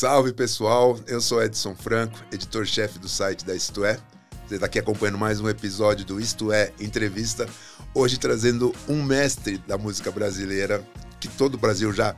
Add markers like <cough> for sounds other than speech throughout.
Salve pessoal, eu sou Edson Franco, editor-chefe do site da Isto É. Você está aqui acompanhando mais um episódio do Isto É Entrevista, hoje trazendo um mestre da música brasileira que todo o Brasil já,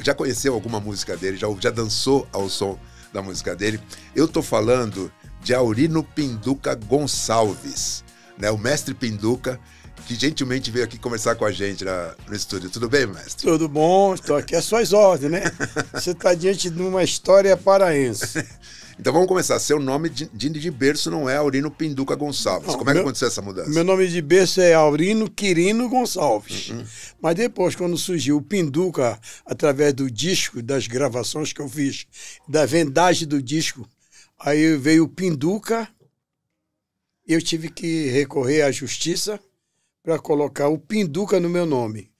já conheceu alguma música dele, já, já dançou ao som da música dele. Eu estou falando de Aurino Pinduca Gonçalves, né? o mestre Pinduca, que gentilmente veio aqui conversar com a gente na, no estúdio. Tudo bem, mestre? Tudo bom, estou aqui às suas ordens, né? <laughs> Você está diante de uma história paraense. <laughs> Então vamos começar. Seu nome de, de, berço não é Aurino Pinduca Gonçalves. Não, Como é meu, que aconteceu essa mudança? Meu nome de berço é Aurino Quirino Gonçalves. Uhum. Mas depois, quando surgiu o Pinduca, através do disco, das gravações que eu fiz, da vendagem do disco, aí veio o Pinduca. Eu tive que recorrer à justiça para colocar o Pinduca no meu nome.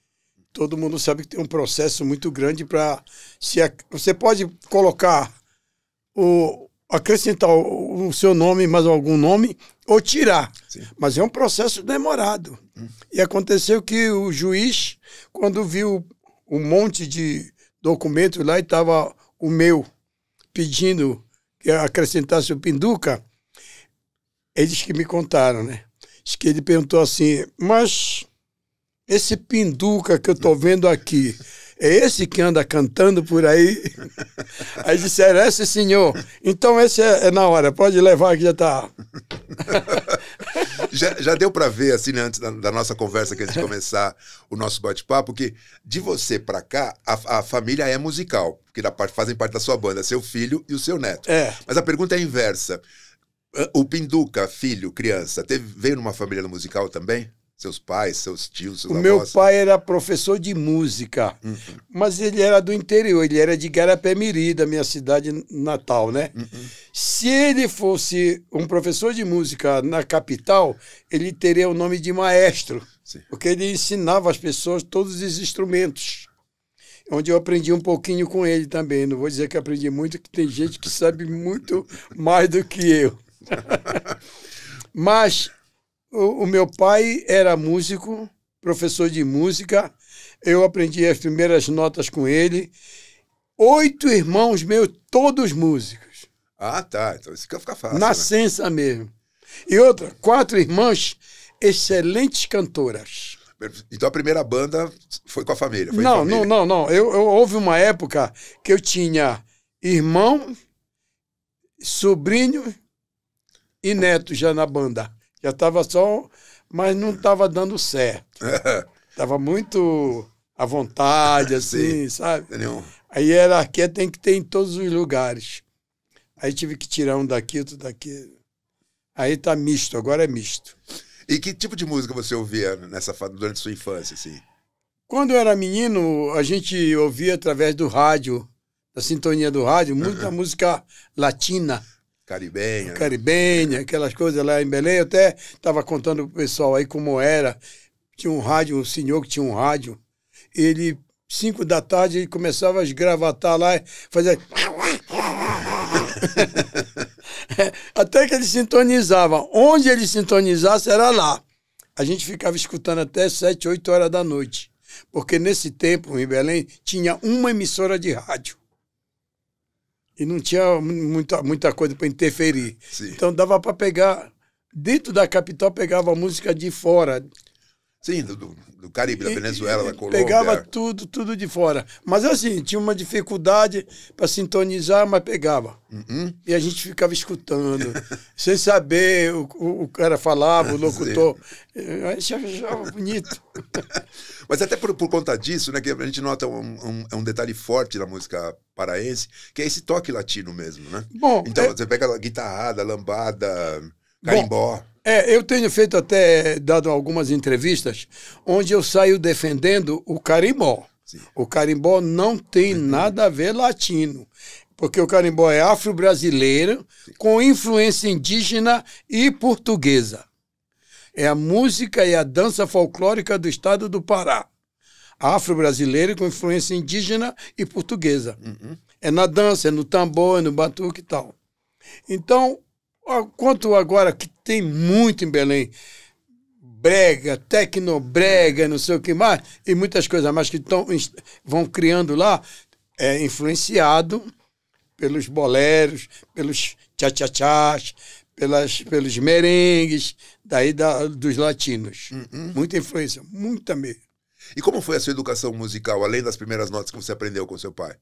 Todo mundo sabe que tem um processo muito grande para se você pode colocar o acrescentar o, o seu nome mais algum nome ou tirar, Sim. mas é um processo demorado. Hum. E aconteceu que o juiz quando viu um monte de documentos lá e estava o meu pedindo que acrescentasse o Pinduca, eles que me contaram, né? que ele perguntou assim, mas esse pinduca que eu tô vendo aqui, é esse que anda cantando por aí? <laughs> Aí disseram, é esse senhor. Então esse é, é na hora, pode levar que já tá... <laughs> já, já deu para ver, assim, né, antes da, da, nossa conversa, que antes de começar o nosso bate-papo, que de você para cá, a, a, família é musical, porque da fazem parte da sua banda, seu filho e o seu neto. É. Mas a pergunta é inversa. O Pinduca, filho, criança, teve, veio numa família musical também? Seus pais, seus tios, seus O avós? meu pai era professor de música, uhum. mas ele era do interior, ele era de Garapé-Miri, da minha cidade natal, né? Uhum. Se ele fosse um professor de música na capital, ele teria o nome de maestro, Sim. porque ele ensinava as pessoas todos os instrumentos onde eu aprendi um pouquinho com ele também. Não vou dizer que aprendi muito, que tem gente que sabe muito mais do que eu. <laughs> Mas o, o meu pai era músico, professor de música. Eu aprendi as primeiras notas com ele. Oito irmãos meus, todos músicos. Ah, tá. Então isso fica fácil. Nascença né? mesmo. E outra, quatro irmãs excelentes cantoras. Então a primeira banda foi com a família? não, família. não, não, não. Eu, eu, houve uma época que eu tinha irmão, sobrinho e Neto já na banda. Já estava só, mas não estava dando certo. Estava <laughs> muito à vontade, assim, Sim. sabe? É aí era hierarquia é, tem que ter em todos os lugares. Aí tive que tirar um daqui, outro daqui. Aí tá misto, agora é misto. E que tipo de música você ouvia nessa durante sua infância, assim? Quando eu era menino, a gente ouvia através do rádio, da sintonia do rádio, muita uhum. música latina. Caribenha. Caribenha, aquelas coisas lá em Belém. Eu até estava contando pro pessoal aí como era. Tinha um rádio, um senhor que tinha um rádio. Ele, cinco da tarde, ele começava a esgravatar lá, fazia. <laughs> até que ele sintonizava. Onde ele sintonizasse era lá. A gente ficava escutando até sete, oito horas da noite. Porque nesse tempo, em Belém, tinha uma emissora de rádio e não tinha muita, muita coisa para interferir. Sim. Então dava para pegar, dentro da capital pegava música de fora, Sim, do, do Caribe, da Venezuela, e, da Colômbia. Pegava tudo, tudo de fora. Mas assim, tinha uma dificuldade para sintonizar, mas pegava. Uhum. E a gente ficava escutando, <laughs> sem saber o, o, o, cara falava, o <laughs> locutor. Eh, a gente achava bonito. <laughs> mas até por, por conta disso, né, que a gente nota um, um, é um detalhe forte da música paraense, que é esse toque latino mesmo, né? Bom, então, é... você pega a guitarrada, a lambada Carimbó. é, eu tenho feito até, dado algumas entrevistas, onde eu saio defendendo o carimbó. Sim. O carimbó não tem nada a ver latino, porque o carimbó é afro-brasileiro, com influência indígena e portuguesa. É a música e a dança folclórica do estado do Pará. Afro-brasileiro com influência indígena e portuguesa. Uhum. É na dança, é no tambor, é no batuque e tal. Então, Quanto agora que tem muito em Belém, brega, tecnobrega, não sei o que mais, e muitas coisas mais que tão, vão criando lá, é influenciado pelos boleros, pelos tchá-tchá-tchás, pelos merengues, daí da, dos latinos. Uhum. Muita influência, muita mesmo. E como foi a sua educação musical, além das primeiras notas que você aprendeu com seu pai?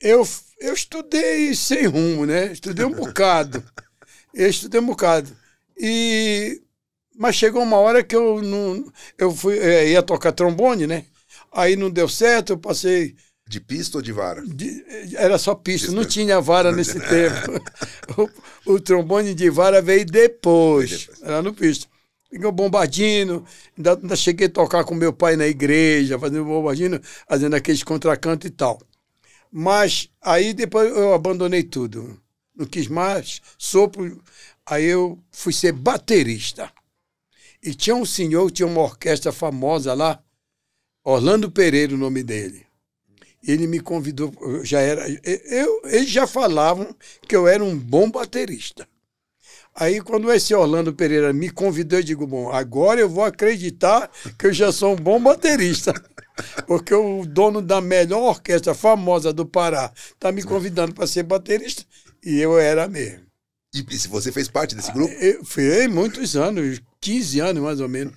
Eu, eu estudei sem rumo, né? Estudei um bocado. <laughs> Eu estudei um bocado. E, mas chegou uma hora que eu não. Eu fui, é, ia tocar trombone, né? Aí não deu certo, eu passei. De pista ou de vara? De, era só pista, pista, não <laughs> tinha vara nesse tempo. <laughs> o, o, trombone de vara veio depois, depois. era no pista. Ficou bombardino, ainda, ainda, cheguei a tocar com meu pai na igreja, fazendo bombardino, fazendo aqueles contracanto e tal. Mas aí depois eu abandonei tudo não quis mais sopro. Aí eu fui ser baterista. E tinha um senhor, tinha uma orquestra famosa lá, Orlando Pereira, o nome dele. Ele me convidou, já era, eu, eles já falavam que eu era um bom baterista. Aí, quando esse Orlando Pereira me convidou, eu digo: bom, agora eu vou acreditar que eu já sou um bom baterista. <laughs> Porque o dono da melhor orquestra famosa do Pará está me convidando para ser baterista. E eu era mesmo. E se você fez parte desse grupo? Eu fui muitos anos, 15 anos mais ou menos.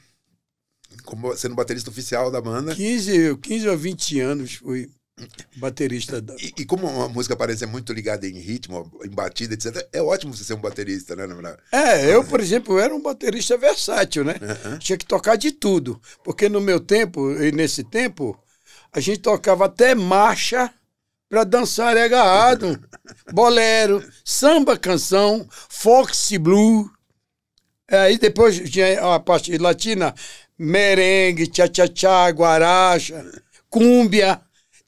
Como sendo baterista oficial da banda? 15, 15 ou 20 anos fui baterista da... e, e, como a música parece ser muito ligada em ritmo, em batida, etc., é ótimo você ser um baterista, né, verdade É, eu, por exemplo, era um baterista versátil, né? Uhum. Tinha que tocar de tudo. Porque no meu tempo, e nesse tempo, a gente tocava até marcha para dançar é agarrado, <laughs> bolero, samba canção, foxy blue. É, aí depois tinha a parte latina, merengue, tchá tchá cha guaracha, cúmbia.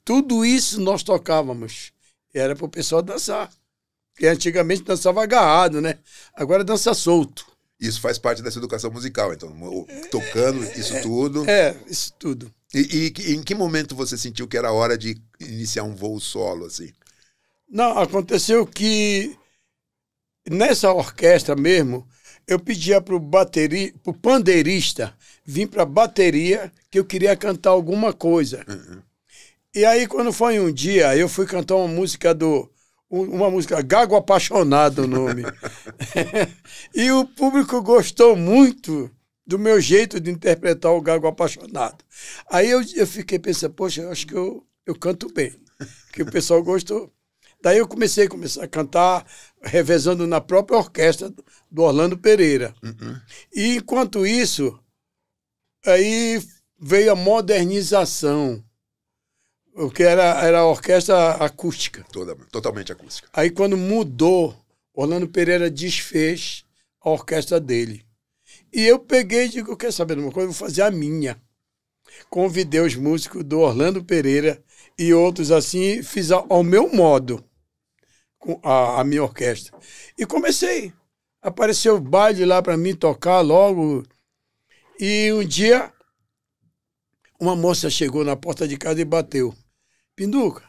Tudo isso nós tocávamos. Era para o pessoal dançar. Porque antigamente dançava agarrado, né? Agora dança solto. Isso faz parte dessa educação musical, então, tocando isso tudo. É, é isso tudo. E, e, em que momento você sentiu que era hora de iniciar um voo solo assim? Não, aconteceu que nessa orquestra mesmo eu pedia pro bateri, pro pandeirista vir para bateria que eu queria cantar alguma coisa. Uhum. E aí quando foi um dia eu fui cantar uma música do uma música Gago Apaixonado o nome. <laughs> <laughs> e o público gostou muito do meu jeito de interpretar o gago apaixonado. Aí eu, eu fiquei pensando, poxa, eu acho que eu, eu canto bem, que o pessoal gostou. Daí eu comecei, comecei a cantar, revezando na própria orquestra do Orlando Pereira. Uhum. E enquanto isso, aí veio a modernização, o que era, era a orquestra acústica. Toda, totalmente acústica. Aí quando mudou, Orlando Pereira desfez a orquestra dele. E eu peguei e digo, quer saber de uma coisa? Eu vou fazer a minha. Convidei os músicos do Orlando Pereira e outros assim, fiz ao meu modo com a, a minha orquestra. E comecei. Apareceu baile lá para mim tocar logo. E um dia, uma moça chegou na porta de casa e bateu. Pinduca,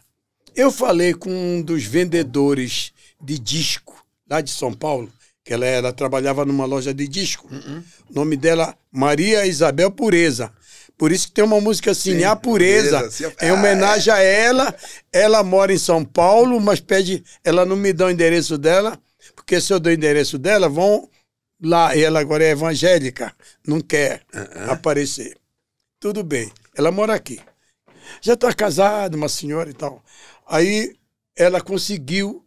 eu falei com um dos vendedores de disco lá de São Paulo que ela, ela trabalhava numa loja de disco. Uh -uh. O nome dela, Maria Isabel Pureza. Por isso que tem uma música assim, Sim, A Pureza. Assim, em homenagem ah, é. a ela. Ela mora em São Paulo, mas pede. Ela não me dá o endereço dela, porque se eu dou o endereço dela, vão lá. E ela agora é evangélica, não quer uh aparecer. Tudo bem, ela mora aqui. Já está casada, uma senhora e tal. Aí ela conseguiu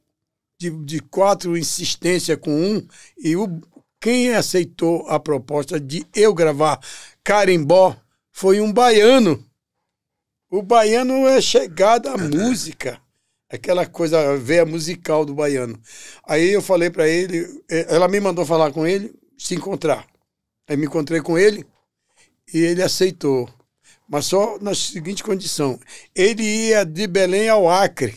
de, de quatro insistência com um, e o, quem aceitou a proposta de eu gravar Carimbó foi um baiano. O baiano é chegada à <laughs> música, aquela coisa, veia musical do baiano. Aí eu falei para ele, eh, ela me mandou falar com ele, se encontrar. Aí me encontrei com ele e ele aceitou. Mas só na seguinte condição: ele ia de Belém ao Acre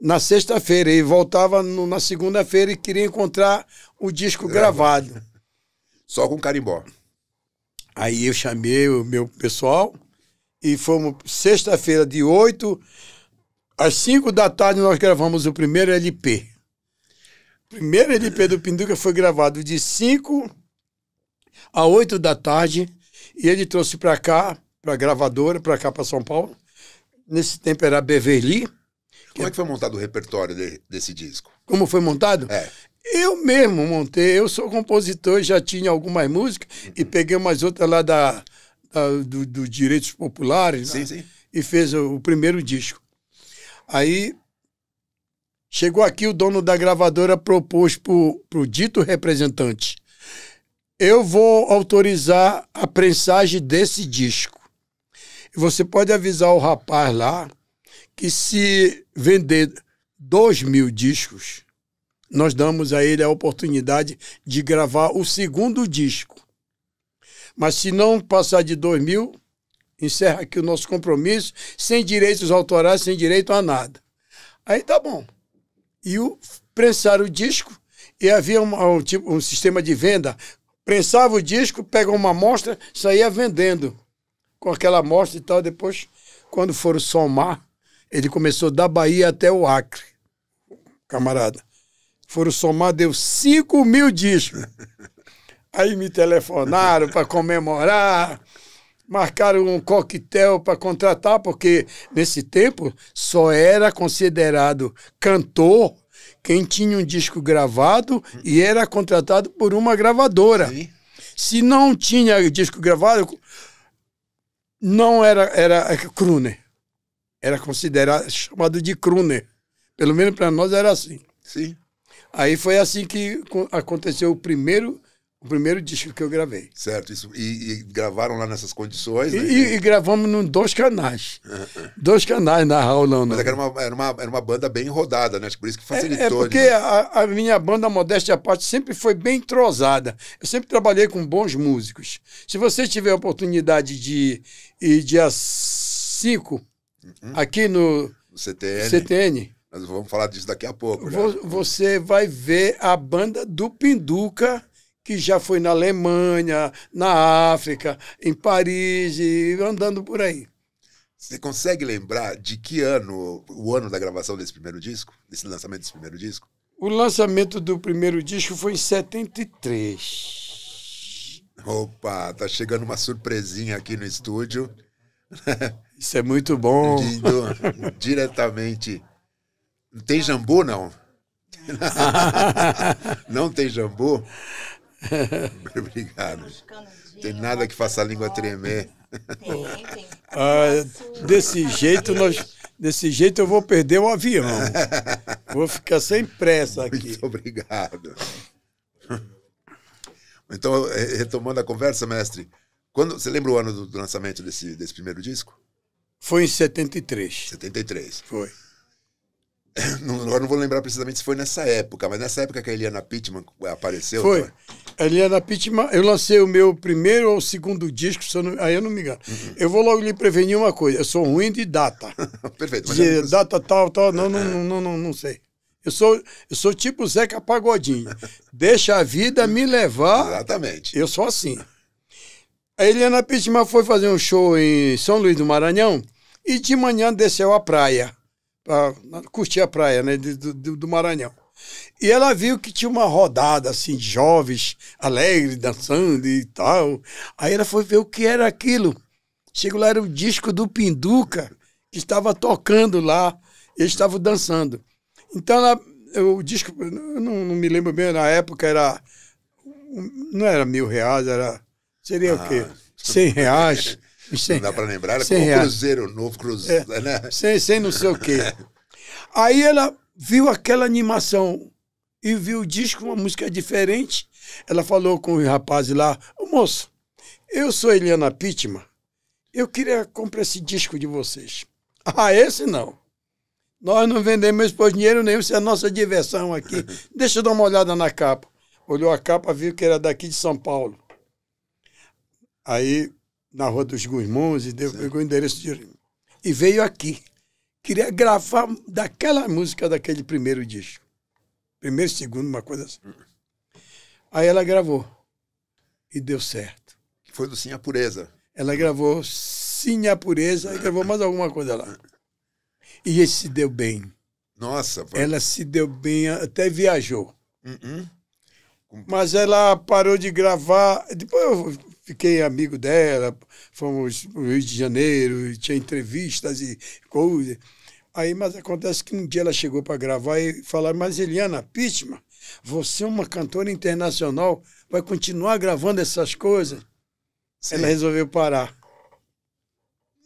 na sexta-feira e voltava no, na segunda-feira e queria encontrar o disco gravado. gravado. <laughs> Só com carimbó. Aí eu chamei o meu pessoal e fomos sexta-feira de 8 às 5 da tarde nós gravamos o primeiro LP. O primeiro LP do Pinduca foi gravado de 5 a 8 da tarde e ele trouxe para cá, para a gravadora, para cá para São Paulo. Nesse tempo era Beverly como é que foi montado o repertório de, desse disco? Como foi montado? É. Eu mesmo montei, eu sou compositor, já tinha algumas músicas uhum. e peguei umas outras lá da, da do, do, Direitos Populares né? sim, né? sim. e fez o, o, primeiro disco. Aí chegou aqui, o dono da gravadora propôs para pro dito representante: eu vou autorizar a prensagem desse disco. Você pode avisar o rapaz lá que se vender dois mil discos, nós damos a ele a oportunidade de gravar o segundo disco. Mas se não passar de dois mil, encerra aqui o nosso compromisso, sem direitos autorais, sem direito a nada. Aí tá bom. E o, prensaram o disco e havia um, um, tipo, um sistema de venda. Prensava o disco, pegava uma amostra, saía vendendo. Com aquela amostra e tal, depois, quando foram somar, ele começou da Bahia até o Acre, camarada. Foram somar, deu 5 mil discos. <laughs> Aí me telefonaram para comemorar, marcaram um coquetel para contratar, porque nesse tempo só era considerado cantor quem tinha um disco gravado e era contratado por uma gravadora. Sim. Se não tinha disco gravado, não era, era crooner era considerado chamado de Kruner. Pelo menos para nós era assim. Sim. Aí foi assim que aconteceu o primeiro o primeiro disco que eu gravei. Certo, isso, e, e gravaram lá nessas condições? Né? E, e, gravamos em dois canais. É, é. dois canais na Raulão. Mas é era uma, era, uma, era uma banda bem rodada, né? Acho que por isso que facilitou. É, é porque né? a, a, minha banda Modéstia à Parte sempre foi bem entrosada. Eu sempre trabalhei com bons músicos. Se você tiver a oportunidade de ir dia 5 uhum. aqui no, CTN. CTN. Nós vamos falar disso daqui a pouco. Você vai ver a banda do Pinduca, que já foi na Alemanha, na África, em Paris, andando por aí. Você consegue lembrar de que ano, o ano da gravação desse primeiro disco? Desse lançamento desse primeiro disco? O lançamento do primeiro disco foi em 73. Opa, tá chegando uma surpresinha aqui no estúdio. <laughs> Isso é muito bom. diretamente. Não tem jambu, não? <laughs> não tem jambu? Obrigado. Tem nada que faça a língua tremer. Tem, tem. Ah, desse jeito nós, desse jeito eu vou perder o avião. Vou ficar sem pressa aqui. Muito obrigado. Então, eh, retomando a conversa, mestre, quando você lembra o ano do lançamento desse, desse primeiro disco? Foi em 73. 73. Foi. <laughs> Não, agora não vou lembrar precisamente se foi nessa época, mas nessa época que a Eliana Pittman apareceu. Foi. Não é. Eliana Pittman, eu lancei o meu primeiro ou segundo disco, se eu não, aí eu não me engano. Uhum. Eu vou logo lhe prevenir uma coisa, eu sou ruim de data. <laughs> Perfeito. de é eu... data tal, tal, não, não, é. não, não, não, não sei. Eu sou, eu sou tipo Zeca Pagodinho. <laughs> Deixa a vida me levar. Exatamente. Eu sou assim. A Eliana Pittman foi fazer um show em São Luís do Maranhão e de manhã desceu à praia, para curtir a praia né, do, do, do Maranhão. E ela viu que tinha uma rodada assim de jovens alegres dançando e tal. Aí ela foi ver o que era aquilo. Chegou lá era o disco do Pinduca que estava tocando lá, eles estavam dançando. Então ela, o disco, eu não, não, me lembro bem na época era não era mil reais, era Seria ah, o quê? 100 reais? 100, né? não dá para lembrar, né? era como reais. Cruzeiro Novo, Cruzeiro, é, né? Sem, sem não sei o quê. <laughs> Aí ela viu aquela animação e viu o disco, uma música diferente. Ela falou com o rapaz lá, ô moço, eu sou Eliana Pittman, eu queria comprar esse disco de vocês. <laughs> Ah, esse não. Nós não vendemos por dinheiro nenhum, isso é a nossa diversão aqui. <laughs> Deixa eu dar uma olhada na capa. Olhou a capa, viu que era daqui de São Paulo aí na Rua dos Guzmões, e deu, pegou o endereço de, e veio aqui. Queria gravar daquela música daquele primeiro disco. Primeiro, segundo, uma coisa assim. Hum. Aí ela gravou. E deu certo. Foi do Sim a Pureza. Ela gravou Sim a Pureza e gravou mais alguma coisa lá. E esse se deu bem. Nossa. Foi... Ela se deu bem, até viajou. Uh -uh. Mas ela parou de gravar. Depois eu fiquei amigo dela, fomos no Rio de Janeiro, tinha entrevistas e coisas. Aí, mas acontece que um dia ela chegou para gravar e falar, mas Eliana, Pitman, você é uma cantora internacional, vai continuar gravando essas coisas? Sim. Ela resolveu parar.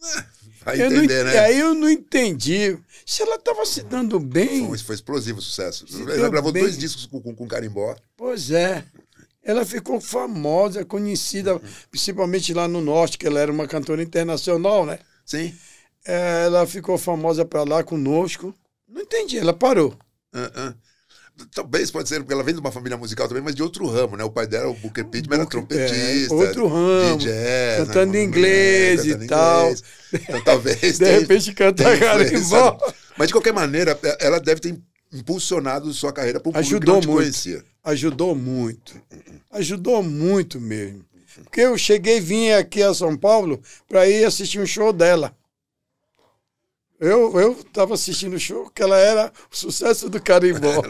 <laughs> Vai eu entender, não, né? Aí eu não entendi. Se ela estava se dando bem. Foi, foi explosivo o sucesso. ela gravou bem. dois discos com, com, com Carimbó. Pois é ela ficou famosa, conhecida, uhum. principalmente lá no Norte, que ela era uma cantora internacional, né? Sim. Ela ficou famosa para lá conosco. Não entendi, ela parou. Uh -uh. Talvez pode ser, porque ela vem de uma família musical também, mas de outro ramo, né? O pai dela, é o Booker Pittman, era trompetista. É, outro ramo. DJ, né? cantando né? inglês e tal. Então, talvez. <laughs> de tem, repente canta carimbó. Mas de qualquer maneira, ela deve ter impulsionado sua carreira para o público Ajudou que não muito. conhecia. Ajudou muito. Ajudou muito mesmo. Porque eu cheguei e vim aqui a São Paulo para ir assistir um show dela. Eu estava assistindo o show que ela era o sucesso do Carimbó.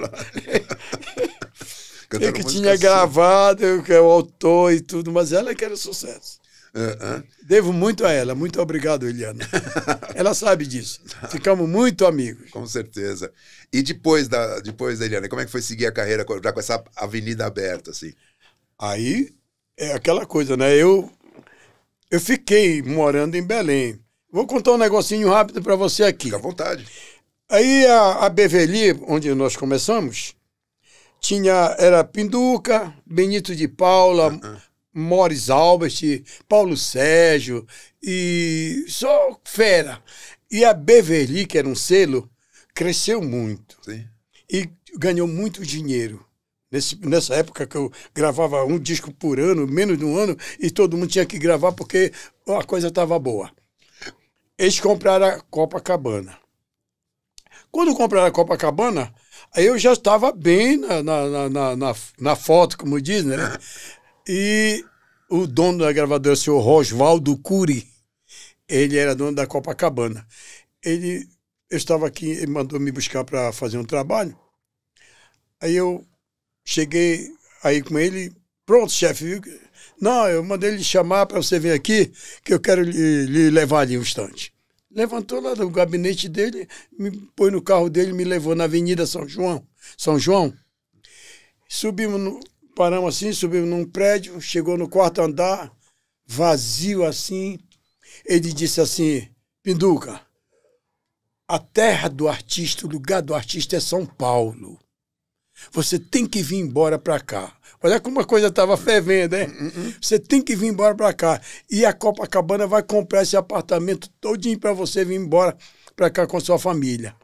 <laughs> eu <laughs> que tinha assim. gravado, eu que é o autor e tudo, mas ela é que era o sucesso. Uh -huh. Devo muito a ela. Muito obrigado, Eliana. <laughs> ela sabe disso. Ficamos muito amigos. Com certeza. E depois da, depois da Eliana, como é que foi seguir a carreira já com essa avenida aberta, assim? Aí é aquela coisa, né? Eu, eu fiquei morando em Belém. Vou contar um negocinho rápido para você aqui. Fique à vontade. Aí a, a onde nós começamos, tinha era Pinduca, Benito de Paula, uh -uh. Morris Albert, Paulo Sérgio e só fera. E a Beverly, que era um selo, cresceu muito. Sim. E ganhou muito dinheiro. Nesse, nessa época que eu gravava um disco por ano, menos de um ano, e todo mundo tinha que gravar porque a coisa estava boa. Eles compraram a Copacabana. Quando compraram a Copacabana, eu já estava bem na, na, na, na, na foto, como diz, né? E o dono da gravadora, o senhor Rosvaldo Cury, ele era dono da Copacabana. Ele eu estava aqui, ele mandou me buscar para fazer um trabalho. Aí eu cheguei aí com ele, pronto, chefe. Não, eu mandei ele chamar para você vir aqui, que eu quero lhe, lhe, levar ali um instante. Levantou lá do gabinete dele, me pôs no carro dele, me levou na Avenida São João. São João. Subimos no, paramos assim, subimos num prédio, chegou no quarto andar, vazio assim. Ele disse assim: Pinduca, a terra do artista, o lugar do artista é São Paulo. Você tem que vir embora para cá. Olha como a coisa estava fervendo, hein Você tem que vir embora para cá. E a Copacabana vai comprar esse apartamento todinho para você vir embora para cá com sua família.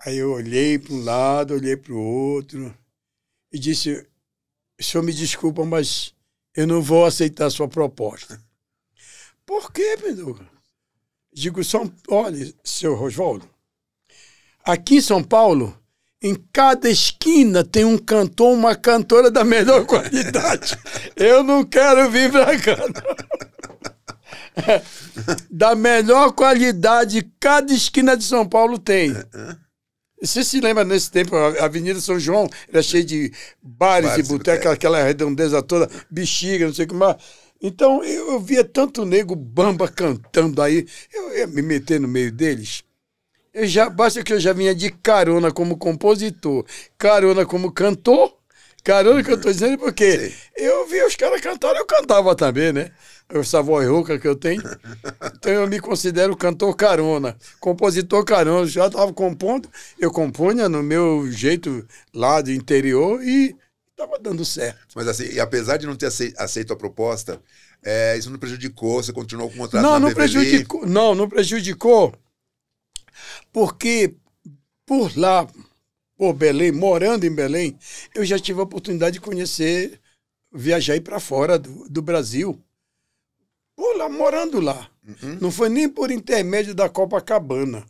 Aí eu olhei para um lado, olhei para o outro e disse: o senhor me desculpa, mas eu não vou aceitar a sua proposta. Por quê, Pedro? Digo, São... olha, senhor Rosvaldo, aqui em São Paulo, em cada esquina tem um cantor, uma cantora da melhor <laughs> qualidade. Eu não quero vir pra cá. Não. <laughs> Da melhor qualidade, cada esquina de São Paulo tem. Você se lembra nesse tempo, a Avenida São João era cheia de bares, bares e botecas, aquela redondeza toda, bexiga, não sei o que mais. Então eu, via tanto nego bamba cantando aí, eu ia me meter no meio deles. Eu já, basta que eu já vinha de carona como compositor, carona como cantor. Carona que eu tô dizendo porque Sim. eu via os caras cantarem, eu cantava também, né? essa voz rouca que eu tenho. Então eu me considero cantor carona, compositor carona. já estava compondo, eu compunha no meu jeito lá do interior e estava dando certo. Mas assim, apesar de não ter aceito a proposta, é, isso não prejudicou? Você continuou com o contrato não, não prejudicou Não, não prejudicou, porque por lá, por Belém, morando em Belém, eu já tive a oportunidade de conhecer, viajar para fora do, do Brasil. Por lá, morando lá. Uhum. Não foi nem por intermédio da Copacabana.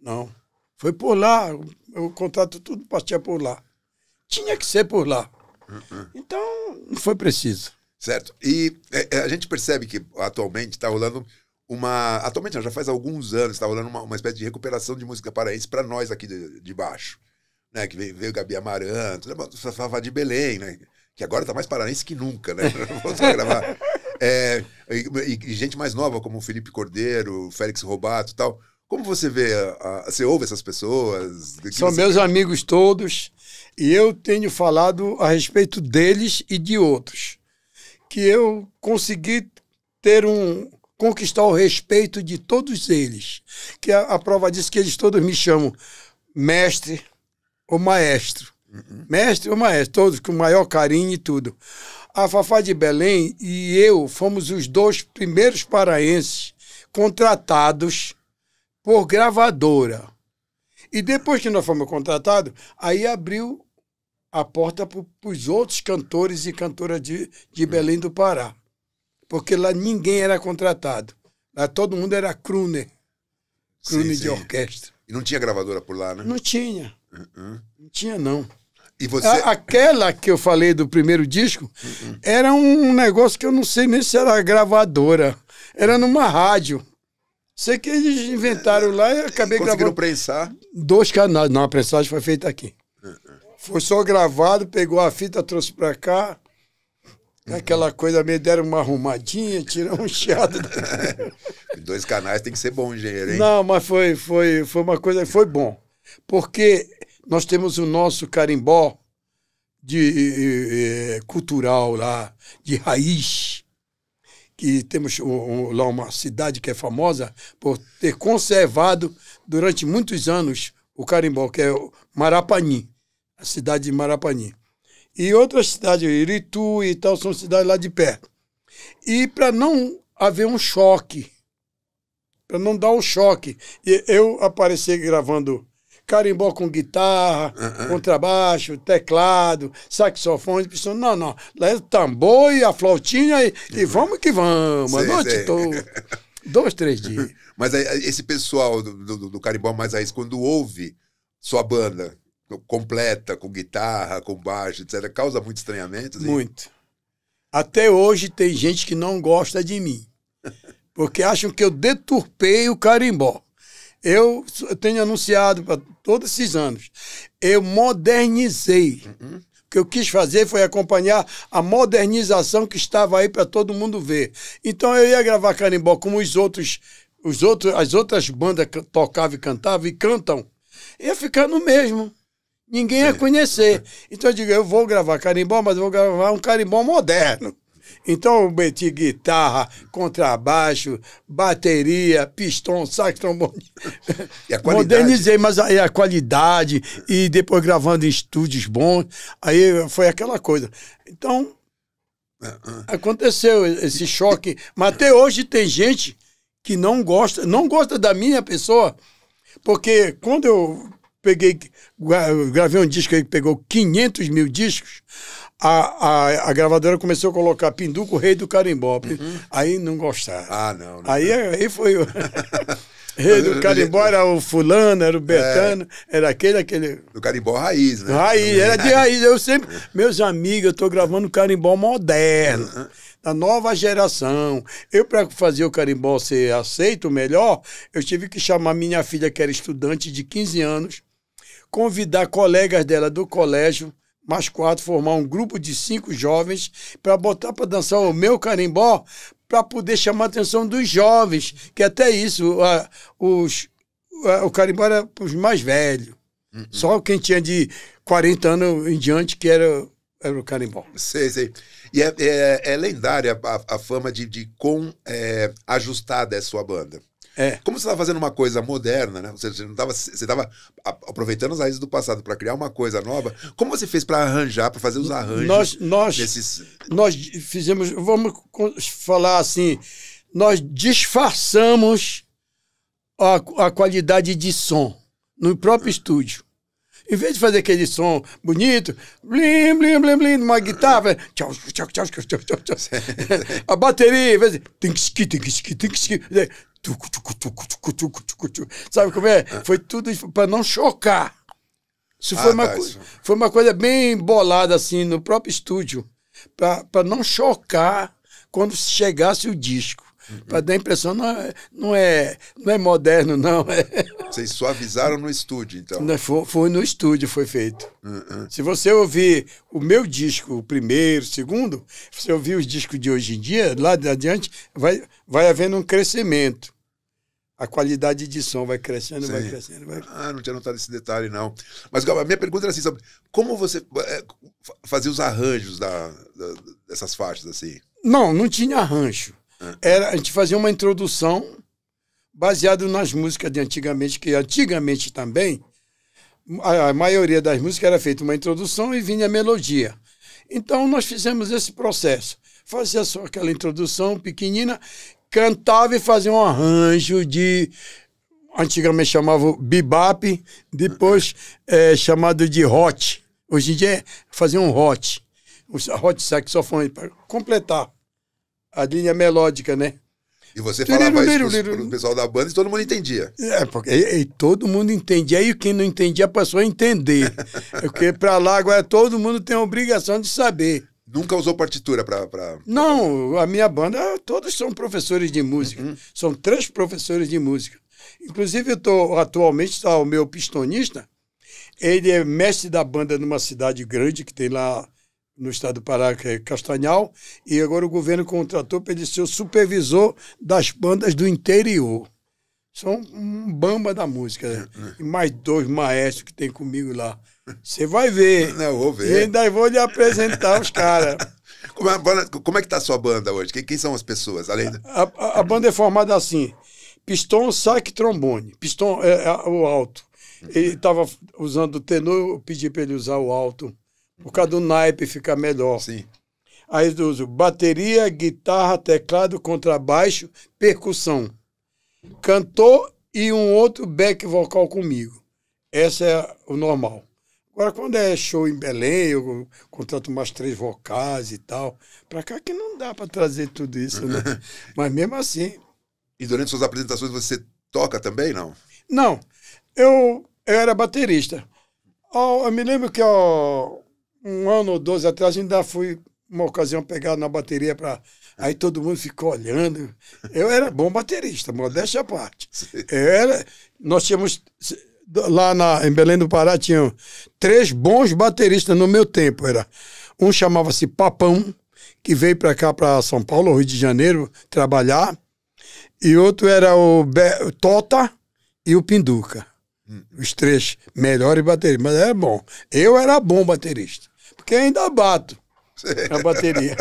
Não. Foi por lá. O contrato tudo partia por lá. Tinha que ser por lá. Uhum. Então, não foi preciso. Certo. E é, é a gente percebe que atualmente está rolando uma. Atualmente não, já faz alguns anos, está rolando uma, uma espécie de recuperação de música paraense para nós aqui de, de baixo. Né? Que veio, veio Gabi Amaranto, né? Fafá de Belém, né? Que agora está mais paraense que nunca, né? <laughs> Voltou gravar. É, e, e, gente mais nova, como o Felipe Cordeiro, o Félix Robato e tal. Como você vê, você ouve essas pessoas? São meus amigos todos e eu tenho falado a respeito deles e de outros. Que eu consegui ter um, conquistar o respeito de todos eles. Que a, a, prova disso é que eles todos me chamam mestre ou maestro. Uhum. Mestre ou maestro, todos com o maior carinho e tudo. A Fafá de Belém e eu fomos os dois primeiros paraenses contratados por gravadora. E depois que nós fomos contratados, aí abriu a porta para os outros cantores e cantoras de, de Belém do Pará. Porque lá ninguém era contratado. Lá todo mundo era crooner. Crooner sim, de sim. orquestra. E não tinha gravadora por lá, né? Não tinha. Uh -uh. Não tinha, não. Você... A, aquela que eu falei do primeiro disco uh -uh. era um negócio que eu não sei nem se era gravadora. Era numa rádio. Sei que eles inventaram lá e acabei e gravando. prensar? Dois canais. Não, a prensagem foi feita aqui. Uh foi só gravado, pegou a fita, trouxe pra cá. Aquela coisa meio deram uma arrumadinha, tiraram um chiado. <laughs> Dois canais tem que ser bom, engenheiro, hein? Não, mas foi, foi, foi uma coisa, foi bom. Porque nós temos o nosso carimbó de, eh, eh, eh, cultural lá, de raiz, que temos lá uma cidade que é famosa por ter conservado durante muitos anos o carimbó, que é Marapani, a cidade de Marapani. E outras cidades, Iritu e tal, são cidades lá de perto. E para não haver um choque, para não dar um choque, eu aparecer gravando carimbó com guitarra, uh é, -uh. É. contrabaixo, teclado, saxofone, pessoal, Não, não. Leva o é tambor e a flautinha e, e uhum. vamos que vamos. Sei, a noite toda. Dois, três dias. <laughs> Mas esse pessoal do, do, do carimbó mais raiz, quando ouve sua banda completa, com guitarra, com baixo, etc., causa muito estranhamento? Assim? Muito. Até hoje tem gente que não gosta de mim. <laughs> Porque acham que eu deturpei o carimbó. Eu tenho anunciado para todos esses anos. Eu modernizei. Uhum. O que eu quis fazer foi acompanhar a modernização que estava aí para todo mundo ver. Então eu ia gravar carimbó como os outros, os outros, as outras bandas tocavam e cantavam e cantam. Ia ficar no mesmo. Ninguém ia conhecer. <laughs> Então eu digo, eu vou gravar carimbó, mas eu vou gravar um carimbó moderno. Então eu meti guitarra, contrabaixo, bateria, pistão, sax, trombone. <laughs> E a qualidade? Modernizei, mas aí a qualidade, e depois gravando em estúdios bons, aí foi aquela coisa. Então, ah, ah. aconteceu esse choque. Mas até hoje tem gente que não gosta, não gosta da minha pessoa, porque quando eu peguei, gravei um disco aí que pegou 500 mil discos, a, a, a gravadora começou a colocar Pinduco, Rei do Carimbó. Uhum. Aí não gostaram. Ah, não. não aí, é, aí foi... <laughs> Rei do Carimbó era o fulano, era o Betano, é. era aquele, aquele. Do Carimbó raiz, né? Raiz, era de raiz. Eu sempre. É. Meus amigos, eu estou gravando Carimbó moderno, uhum. da nova geração. Eu, para fazer o Carimbó ser aceito melhor, eu tive que chamar minha filha, que era estudante de 15 anos, convidar colegas dela do colégio, mais quatro, formar um grupo de cinco jovens para botar para dançar o meu carimbó para poder chamar a atenção dos jovens, que até isso, os, o carimbó era para os mais velhos. Uhum. Só quem tinha de 40 anos em diante que era, era o carimbó. Sei, sei. E é, é, é lendária a, a, fama de, de quão é, ajustada é sua banda. É. Como você estava fazendo uma coisa moderna, né? Você, não você estava aproveitando as raízes do passado para criar uma coisa nova. Como você fez para arranjar, para fazer os arranjos? Nós, nós, desses... nós fizemos, vamos falar assim, nós disfarçamos a, a qualidade de som no próprio estúdio. Em vez de fazer aquele som bonito, blim, blim, blim, blim, uma guitarra, tchau, tchau, tchau, tchau, tchau, tchau, tchau. <laughs> A bateria, em vez de tem que ski, tem que ski, tem que ski, tucu, tucu, tucu, tucu, tucu, tucu, tucu. Sabe como é? Ah. Foi tudo para não chocar. Isso, ah, foi, uma, tá, isso. foi uma coisa bem bolada, assim, no próprio estúdio, para não chocar quando chegasse o disco. Para dar a impressão, não é, não é, não é moderno, não. É. Vocês suavizaram no estúdio, então? foi, foi, no estúdio, foi feito. Se você ouvir o meu disco, o primeiro, o segundo, se você ouvir os discos de hoje em dia, lá de adiante, vai, vai havendo um crescimento a qualidade de som vai crescendo, Sim. vai crescendo. Vai... Ah, não tinha notado esse detalhe, não. Mas, a minha pergunta era assim, como você é, fazia os arranjos da, da, dessas faixas, assim? Não, não tinha arranjo. Era, a gente fazia uma introdução baseado nas músicas de antigamente, que antigamente também a, maioria das músicas era feita uma introdução e vinha a melodia. Então nós fizemos esse processo. Fazia só aquela introdução pequenina, cantava e fazia um arranjo de. Antigamente chamava bebop, depois é, chamado de hot. Hoje em dia é fazer um hot. Um hot saxofone, para completar a linha melódica, né? E você falava isso para o pessoal da banda e todo mundo entendia. É, porque e, e todo mundo entendia. e quem não entendia passou a entender. <laughs> porque para lá agora todo mundo tem a obrigação de saber. Nunca usou partitura para. Não, a minha banda, todos são professores de música. Uhum. São três professores de música. Inclusive, eu tô, atualmente está o meu pistonista. Ele é mestre da banda numa cidade grande que tem lá no estado do Pará, que é Castanhal, e agora o governo contratou para ele ser o supervisor das bandas do interior. São um bamba da música. Né? É, né? E mais dois maestros que tem comigo lá. Você vai ver. <laughs> Não, vou ver. E ainda vou lhe apresentar os caras. <laughs> Como, é como, é que tá a sua banda hoje? Quem, quem são as pessoas? Além da... a, a, a, banda é formada assim: pistão, saque, trombone. Pistão é, é o alto. Ele estava usando o tenor, eu pedi para ele usar o alto. Por causa do naipe fica melhor. Sim. Aí eu uso bateria, guitarra, teclado, contrabaixo, percussão. Cantor e um outro back vocal comigo. Essa é o normal. Agora, quando é show em Belém, eu contrato mais três vocais e tal. Pra cá que não dá pra trazer tudo isso, né? <laughs> Mas mesmo assim. E durante suas apresentações você toca também, não? Não. Eu, eu era baterista. Eu, eu me lembro que eu, um ano ou dois atrás, ainda fui uma ocasião pegar na bateria para aí todo mundo ficou olhando eu era bom baterista modéstia à parte eu era nós tínhamos lá na em Belém do Pará tinham três bons bateristas no meu tempo era um chamava-se Papão que veio para cá para São Paulo Rio de Janeiro trabalhar e outro era o, Be o Tota e o Pinduca hum. os três melhores bateristas mas era bom eu era bom baterista que ainda bato a bateria.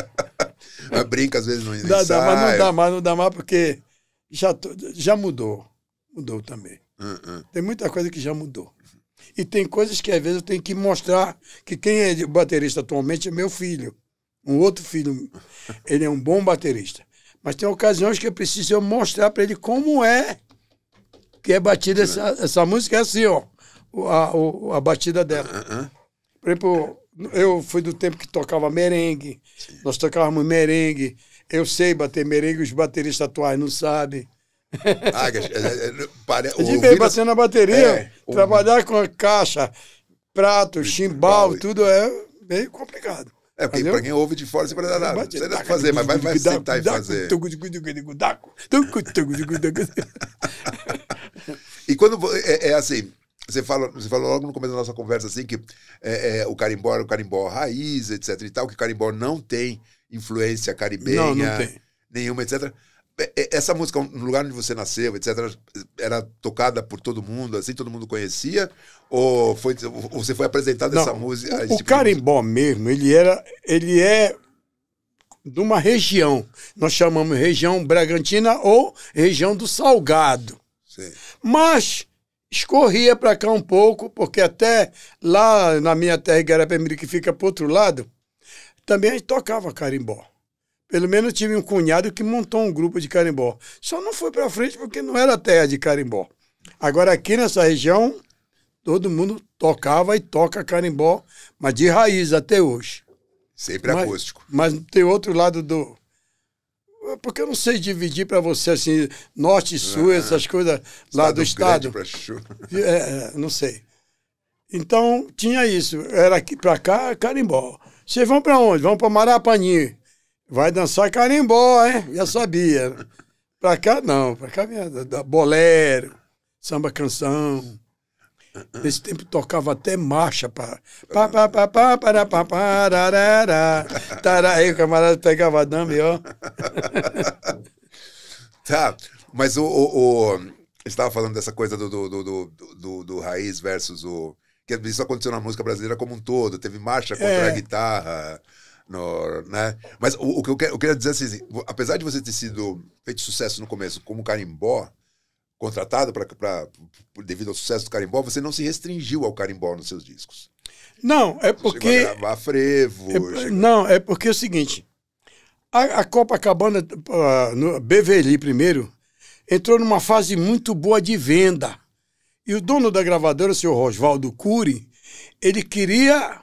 <laughs> Mas brinca às vezes no ensaio. Dá, dá, mas não dá mais, não dá mais porque já, já mudou. Mudou também. Uh -uh. Tem muita coisa que já mudou. E tem coisas que às vezes eu tenho que mostrar que quem é baterista atualmente é meu filho. Um outro filho. Ele é um bom baterista. Mas tem ocasiões que eu preciso eu mostrar para ele como é que é batida essa, essa música. É assim, ó. A, a, a batida dela. Uh Por exemplo, eu fui do tempo que tocava merengue. Sim. Nós tocávamos merengue. Eu sei bater merengue, os bateristas atuais não sabem. Ah, para, de bem, bater na bateria, é, trabalhar com a caixa, prato, chimbal, tudo é meio complicado. É, porque para quem ouve de fora, você fala, não, não sei nada fazer, mas vai, vai sentar e fazer. E quando é, é assim, você, fala, você falou logo no começo da nossa conversa assim que é, é, o carimbó era o carimbó raiz, etc. e tal, que o carimbó não tem influência caribenha não, não tem. nenhuma, etc. É, é, essa música, no lugar onde você nasceu, etc., era tocada por todo mundo, assim, todo mundo conhecia? Ou, foi, você foi apresentado não, essa música? O, o tipo carimbó música? mesmo, ele, era, ele é de uma região. Nós chamamos região Bragantina ou região do Salgado. Sim. Mas escorria para cá um pouco, porque até lá na minha terra, Igarapé-Miri, que fica para outro lado, também a gente tocava carimbó. Pelo menos tive um cunhado que montou um grupo de carimbó. Só não foi para frente porque não era terra de carimbó. Agora aqui nessa região, todo mundo tocava e toca carimbó, mas de raiz até hoje. Sempre mas, acústico. Mas tem outro lado do, porque eu não sei dividir para você assim, norte e sul, é, essas coisas lá tá do estado. <laughs> É, é, não sei. Então tinha isso. Era aqui para cá, carimbó. Vocês vão para onde? Vão para Marapani. Vai dançar carimbó, hein? Já sabia. Para cá não, para cá da bolero, samba canção. Nesse tempo tocava até marcha para. Aí o camarada pegava a dama e ó. <laughs> Tá, mas o. o, o estava falando dessa coisa do, do, do, do, do raiz versus o. Que isso aconteceu na música brasileira como um todo. Teve marcha contra é. a guitarra. No, né? Mas o, o que eu, quero, eu queria dizer assim, apesar de você ter sido feito sucesso no começo como carimbó, contratado pra, pra, devido ao sucesso do carimbó, você não se restringiu ao carimbó nos seus discos. Não, é porque. a gravar frevo. É, chegou... Não, é porque é o seguinte: a, a Copacabana, uh, no primeiro, entrou numa fase muito boa de venda. E o dono da gravadora, o senhor Rosvaldo Cury, ele queria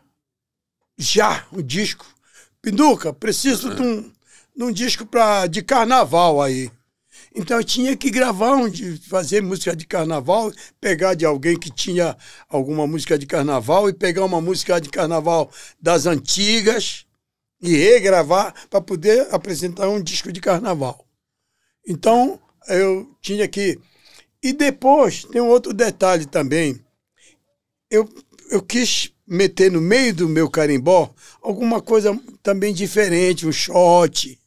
já um disco. Pinduca, preciso uhum. de, é. um, de um disco pra, de carnaval aí. Então eu tinha que gravar onde fazer música de carnaval, pegar de alguém que tinha alguma música de carnaval e pegar uma música de carnaval das antigas e regravar para poder apresentar um disco de carnaval. Então eu tinha que. E depois tem um outro detalhe também. Eu, eu quis meter no meio do meu carimbó alguma coisa também diferente, um shot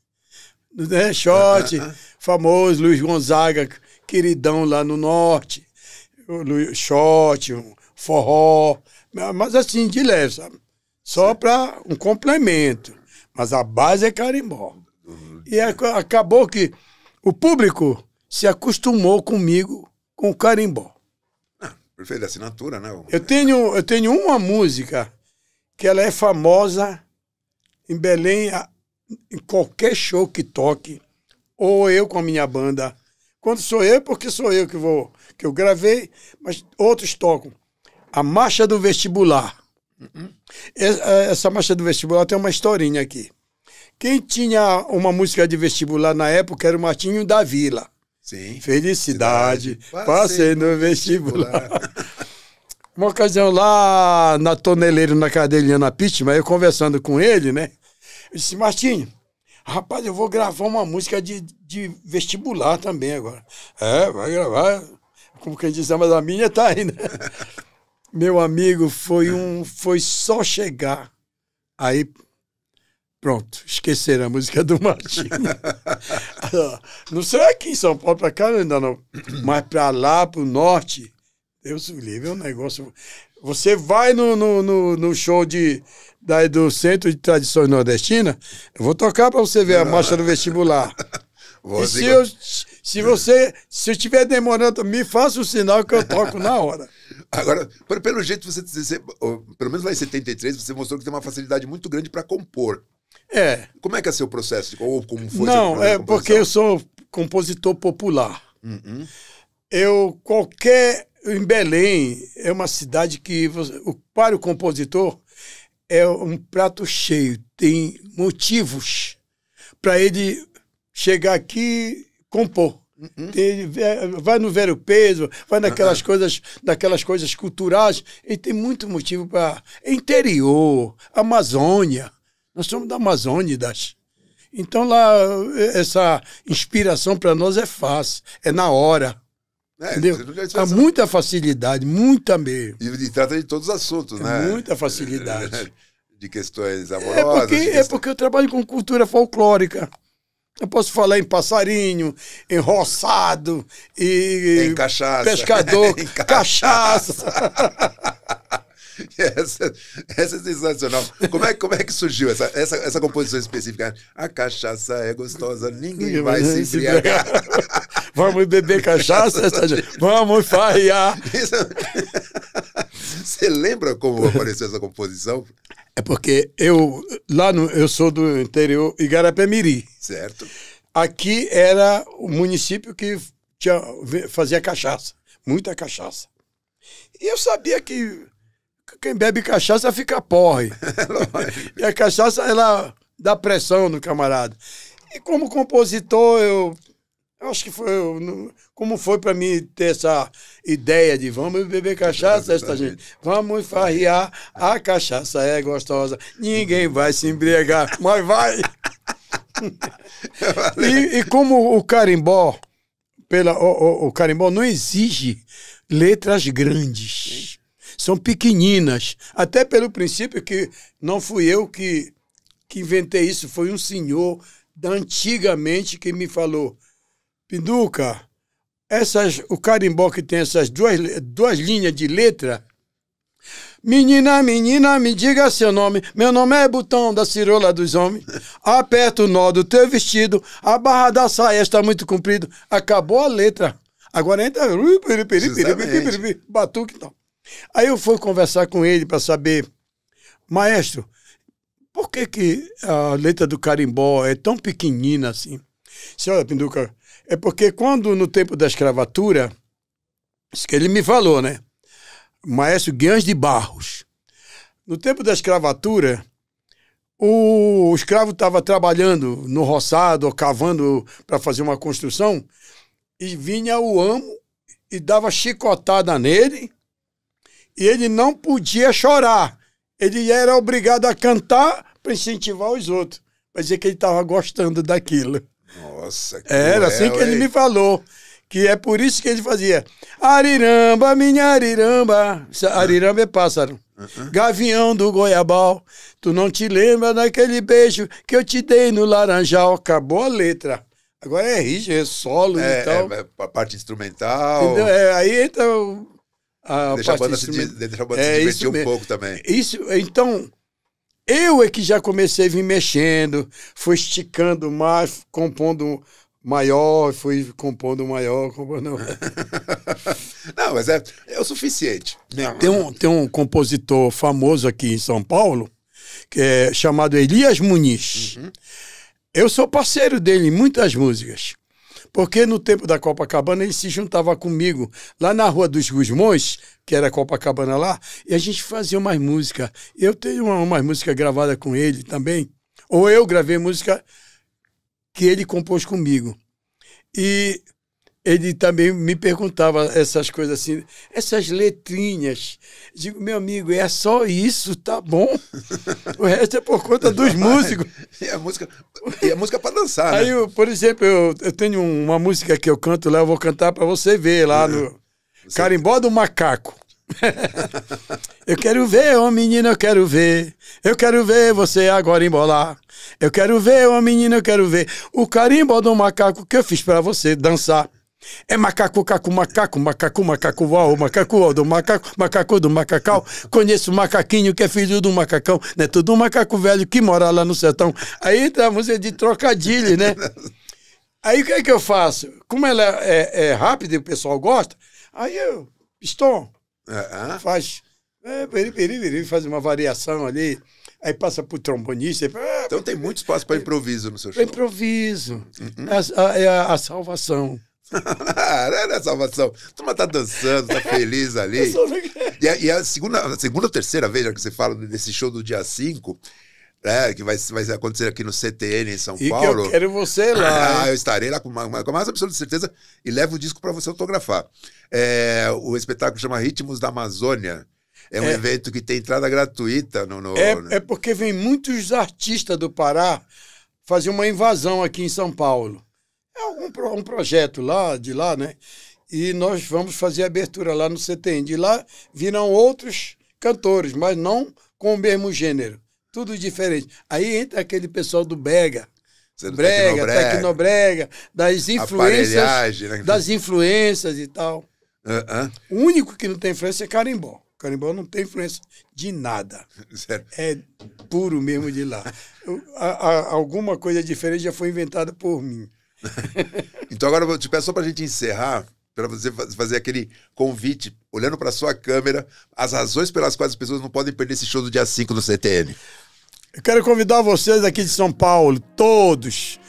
né? Shot, famoso, Luiz Gonzaga, queridão lá no norte, shot, um forró, mas assim, de leve, sabe? Só para um complemento. Mas a base é carimbó. Uhum. E acabou que o público se acostumou comigo com o carimbó. Ah, perfeito, assinatura, né? Eu tenho, eu tenho uma música que ela é famosa em Belém em qualquer show que toque, ou eu com a minha banda. Quando sou eu, porque sou eu que vou, que eu gravei, mas outros tocam. A marcha do vestibular. É, essa marcha do vestibular tem uma historinha aqui. Quem tinha uma música de vestibular na época era o Martinho da Vila. Sim. Felicidade, Cidade. passei no vestibular. vestibular. uma ocasião lá na Toneleira, na cadeirinha na Pitman, eu conversando com ele, né? Eu disse, Martinho, rapaz, eu vou gravar uma música de, de vestibular também agora. É, vai gravar. Como quem diz, ah, mas a minha tá aí, né? <laughs> Meu amigo, foi um. Foi só chegar. Aí Pronto, esqueceram a música do Martinho. <laughs> Ah, não sei aqui em São Paulo, para cá ainda não, mas para lá, para o norte, Deus o livre, é um negócio. Você vai no, no, no, no show de, daí do Centro de Tradições Nordestinas, eu vou tocar para você ver a marcha do vestibular. <laughs> e se, eu, se você se eu estiver demorando, me faça o um sinal que eu toco na hora. <laughs> Agora, pelo jeito você, você pelo menos lá em 73, você mostrou que tem uma facilidade muito grande para compor. É. Como é que é seu processo? Ou como foi Não, é porque eu sou compositor popular. Uhum. Eu, qualquer. Em Belém, é uma cidade que, você, para o compositor, é um prato cheio, tem motivos para ele chegar aqui e compor. Uhum. Tem, vai no Vero peso vai naquelas uhum. coisas, daquelas coisas culturais, e tem muito motivo para é interior, Amazônia. Nós somos da Amazônia, das. Então lá essa inspiração para nós é fácil, é na hora. É, entendeu? Há muita facilidade, muita mesmo. E, e, trata de todos os assuntos, é né? Muita facilidade. <laughs> de questões é amorosas. É porque, questões... é porque eu trabalho com cultura folclórica. Eu posso falar em passarinho, em roçado, e em cachaça. pescador, <laughs> em cachaça. cachaça. <laughs> <laughs> Essa, essa é sensacional. Como é, como é que surgiu essa, essa, essa composição específica? A cachaça é gostosa, ninguém vai se embriagar. Vamos beber cachaça? <laughs> Vamos farrear! Você lembra como apareceu essa composição? É porque eu, lá no, eu sou do interior, Igarapé-Miri. Certo. Aqui era o município que tinha, fazia cachaça, muita cachaça. E eu sabia que quem bebe cachaça fica porre. <laughs> É e a cachaça, ela dá pressão no camarada. E como compositor, eu, eu acho que foi. Eu, como foi para mim ter essa ideia de vamos beber cachaça, esta gente? <laughs> Vamos farriar, a cachaça é gostosa, ninguém vai se embriagar, <laughs> mas vai! e, e, como o carimbó, pela, o, o, o carimbó não exige letras grandes são pequeninas. Até pelo princípio que não fui eu que, que inventei isso, foi um senhor da antigamente que me falou: Pinduca, essas, o carimbó que tem essas duas, duas linhas de letra. Menina, menina, me diga seu nome. Meu nome é Botão da Cirola dos Homens. Aperta o nó do teu vestido. A barra da saia está muito comprida. Acabou a letra. Agora entra. Batuque e Aí eu fui conversar com ele para saber, maestro, por que, que a letra do carimbó é tão pequenina assim? Senhora Pinduca, é porque quando no tempo da escravatura, isso que ele me falou, né? Maestro Guiães de Barros. No tempo da escravatura, o escravo estava trabalhando no roçado, ou cavando para fazer uma construção, e vinha o amo e dava chicotada nele e ele não podia chorar. Ele era obrigado a cantar para incentivar os outros, para dizer que ele estava gostando daquilo. Nossa, que Era assim cruel, assim que ele me falou. Que é por isso que ele fazia. Ariramba, minha ariramba. Ariramba é pássaro. Gavião do Goiabal, tu não te lembra daquele beijo que eu te dei no Laranjal? Acabou a letra. Agora é rígido, é solo é, e tal. É, é, a parte instrumental. Entendeu? É, aí entra o a deixa parte a banda de se, a banda é, se divertir um mesmo. pouco também. Isso, então, eu é que já comecei a vir mexendo, fui esticando mais, compondo maior, fui compondo maior, compondo... <laughs> Não, mas é, é o suficiente. Tem um, tem um compositor famoso aqui em São Paulo, que é chamado Elias Muniz. Uhum. Eu sou parceiro dele em muitas músicas. Porque no tempo da Copacabana ele se juntava comigo lá na Rua dos Gusmões, que era Copacabana lá, e a gente fazia umas músicas. Eu tenho uma, umas músicas gravadas com ele também. Ou eu gravei música que ele compôs comigo. E ele também me perguntava essas coisas assim, essas letrinhas. Digo, meu amigo, é só isso, tá bom. O resto é por conta dos <laughs> músicos. e a música, e a música é para dançar, Aí, né? eu, por exemplo, eu, eu, tenho uma música que eu canto lá, eu vou cantar para você ver lá no você... É. Carimbó do Macaco. <laughs> eu quero ver, ô oh, menino, eu quero ver. Eu quero ver você agora embolar. Eu quero ver, ô oh, menino, eu quero ver. O carimbó do macaco que eu fiz para você dançar. É macaco, caco, macaco, macaco, macaco, uau, macaco, uau, do macaco, macaco do macacau. Conheço o macaquinho que é filho do macacão, né? Tudo um macaco velho que mora lá no sertão. Aí entra a música de trocadilho, né? Aí o que é que eu faço? Como ela é, é, é rápida e o pessoal gosta, aí eu estou. Uh é, -huh. É? Faz. É, peri, peri, peri, faz uma variação ali. Aí passa pro trombonista. Aí, ah, então tem muito espaço para improviso no seu show. Improviso. Uh uhum. -huh. é, a, a, a salvação. <laughs> Era salvação. tu turma tá dançando, tá feliz <laughs> ali. E a, e a segunda, a segunda ou terceira vez já que você fala desse show do dia 5, é, né, que vai, vai acontecer aqui no CTN em São e Paulo. Que eu quero você lá. <laughs> Ah, eu estarei lá com, uma, com a mais absoluta certeza e levo o disco para você autografar. É, o espetáculo chama Ritmos da Amazônia. É um é, evento que tem entrada gratuita no. no é, né? é porque vem muitos artistas do Pará fazer uma invasão aqui em São Paulo. É algum um projeto lá, de lá, né? E nós vamos fazer abertura lá no CTN. De lá virão outros cantores, mas não com o mesmo gênero. Tudo diferente. Aí entra aquele pessoal do Brega. Brega, tecnobrega, tecnobrega, das influências, né? das influências e tal. Uh -uh. O único que não tem influência é carimbó. Carimbó não tem influência de nada. Sério? É puro mesmo de lá. a, a, alguma coisa diferente já foi inventada por mim. <laughs> então agora eu te peço só para a gente encerrar, para você fazer aquele convite, olhando para sua câmera, as razões pelas quais as pessoas não podem perder esse show do dia 5 no CTN. Eu quero convidar vocês aqui de São Paulo, todos,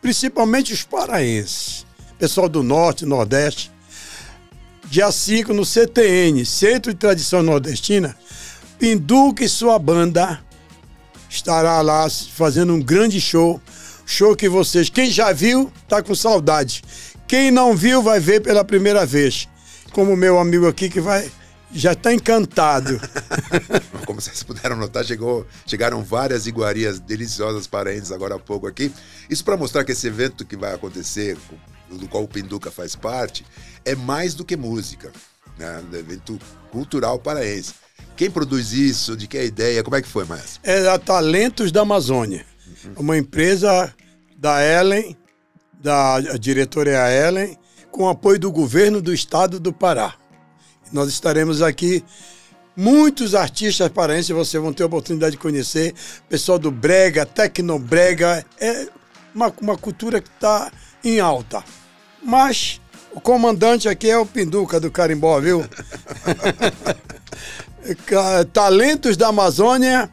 principalmente os paraenses, pessoal do Norte, Nordeste, dia 5 no CTN, Centro de Tradição Nordestina, Pinduca e sua banda estará lá fazendo um grande show Show que vocês. Quem já viu, tá com saudade. Quem não viu, vai ver pela primeira vez. Como meu amigo aqui que vai. Já está encantado. <laughs> Como vocês puderam notar, chegou, chegaram várias iguarias deliciosas paraenses agora há pouco aqui. Isso para mostrar que esse evento que vai acontecer, do qual o Pinduca faz parte, é mais do que música. Né? É um evento cultural paraense. Quem produz isso? De que é a ideia? Como é que foi, Maestro? É a Talentos da Amazônia. Uhum. Uma empresa da Ellen, da diretora é a Ellen, com apoio do governo do estado do Pará. Nós estaremos aqui. Muitos artistas paraenses vocês vão ter a oportunidade de conhecer. Pessoal do Brega, Tecnobrega. É uma, uma cultura que está em alta. Mas o comandante aqui é o Pinduca do Carimbó, viu? <laughs> <laughs> Talentos da Amazônia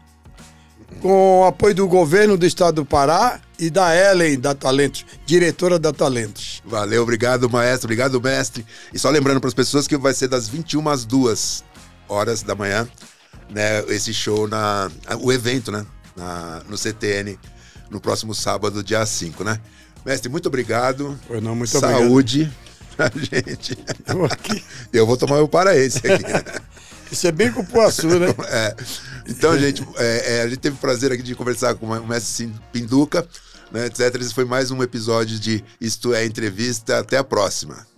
com o apoio do governo do estado do Pará e da Ellen da Talentos, diretora da Talentos. Valeu, obrigado, maestro, obrigado, mestre. E só lembrando para as pessoas que vai ser das 21 às 2 horas da manhã, né, esse show na o evento, né, na, no CTN no próximo sábado, dia 5, né? Mestre, muito obrigado. Eu não, muito Saúde obrigado. <laughs> pra gente. Eu, Eu vou tomar o paraense aqui. <laughs> Isso é bem cupuaçu, né? <laughs> É. Então, gente, é, é, a gente teve o prazer aqui de conversar com o mestre Pinduca, né, etc. Esse foi mais um episódio de Isto é Entrevista. Até a próxima.